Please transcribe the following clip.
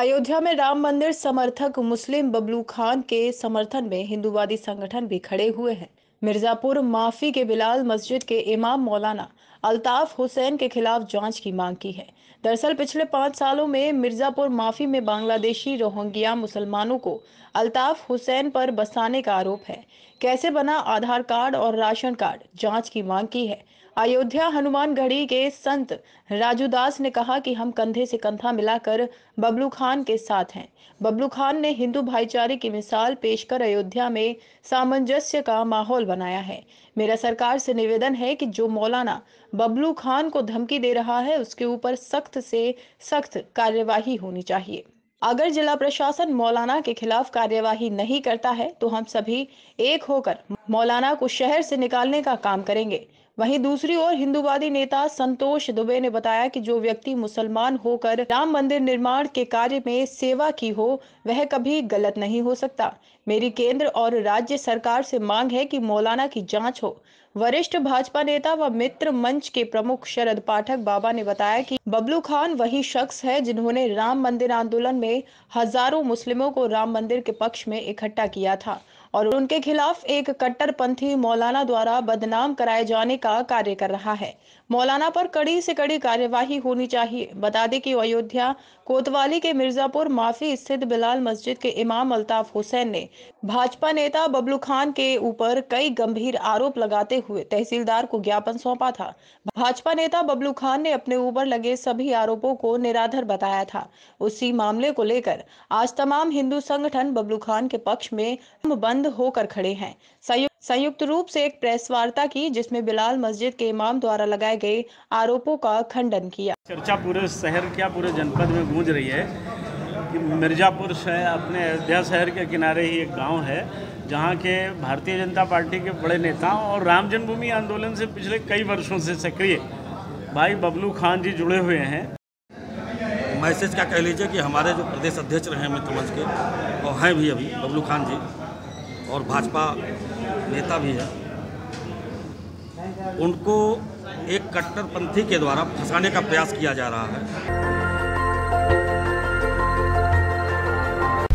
अयोध्या में राम मंदिर समर्थक मुस्लिम बबलू खान के समर्थन में हिंदुवादी संगठन भी खड़े हुए हैं मिर्जापुर माफी के बिलाल मस्जिद के इमाम मौलाना अल्ताफ हुसैन के खिलाफ जांच की मांग की है दरअसल पिछले पांच सालों में मिर्जापुर माफी में बांग्लादेशी रोहिंग्या मुसलमानों को अल्ताफ हुसैन पर बसाने का आरोप है कैसे बना आधार कार्ड और राशन कार्ड जांच की मांग की है अयोध्या गढ़ी के संत राजूदास ने कहा कि हम कंधे से कंधा मिलाकर बबलू खान के साथ हैं बबलू खान ने हिंदू भाईचारे की मिसाल पेश कर अयोध्या में सामंजस्य का माहौल बनाया है मेरा सरकार से निवेदन है कि जो मौलाना बबलू खान को धमकी दे रहा है उसके ऊपर सख्त से सख्त कार्यवाही होनी चाहिए अगर जिला प्रशासन मौलाना के खिलाफ कार्यवाही नहीं करता है तो हम सभी एक होकर मौलाना को शहर से निकालने का काम करेंगे वहीं दूसरी ओर हिंदूवादी नेता संतोष दुबे ने बताया कि जो व्यक्ति मुसलमान होकर राम मंदिर निर्माण के कार्य में सेवा की हो वह कभी गलत नहीं हो सकता मेरी केंद्र और राज्य सरकार से मांग है कि मौलाना की जांच हो वरिष्ठ भाजपा नेता व मित्र मंच के प्रमुख शरद पाठक बाबा ने बताया कि बबलू खान वही शख्स है जिन्होंने राम मंदिर आंदोलन में हजारों मुस्लिमों को राम मंदिर के पक्ष में इकट्ठा किया था और उनके खिलाफ एक कट्टरपंथी मौलाना द्वारा बदनाम कराए जाने का कार्य कर रहा है मौलाना पर कड़ी से कड़ी कार्यवाही होनी चाहिए बता दें कि अयोध्या कोतवाली के मिर्जापुर माफी स्थित बिलाल मस्जिद के इमाम अल्ताफ हुसैन ने भाजपा नेता बबलू खान के ऊपर कई गंभीर आरोप लगाते हुए तहसीलदार को ज्ञापन सौंपा था भाजपा नेता बबलू खान ने अपने ऊपर लगे सभी आरोपों को निराधर बताया था उसी मामले को लेकर आज तमाम हिंदू संगठन बबलू खान के पक्ष में बंद होकर खड़े हैं संयुक्त रूप से एक प्रेस वार्ता की जिसमें बिलाल मस्जिद के इमाम द्वारा लगाए गए आरोपों का खंडन किया चर्चा पूरे शहर क्या पूरे जनपद में गूंज रही है कि मिर्ज़ापुर से अपने अयोध्या शहर के किनारे ही एक गांव है जहां के भारतीय जनता पार्टी के बड़े नेताओं और राम जन्मभूमि आंदोलन से पिछले कई वर्षों से सक्रिय भाई बबलू खान जी जुड़े हुए हैं मैसेज का कह लीजिए कि हमारे जो प्रदेश अध्यक्ष रहे हैं मित्र मंच के और हैं भी अभी बबलू खान जी और भाजपा नेता भी है उनको एक कट्टरपंथी के द्वारा फंसाने का प्रयास किया जा रहा है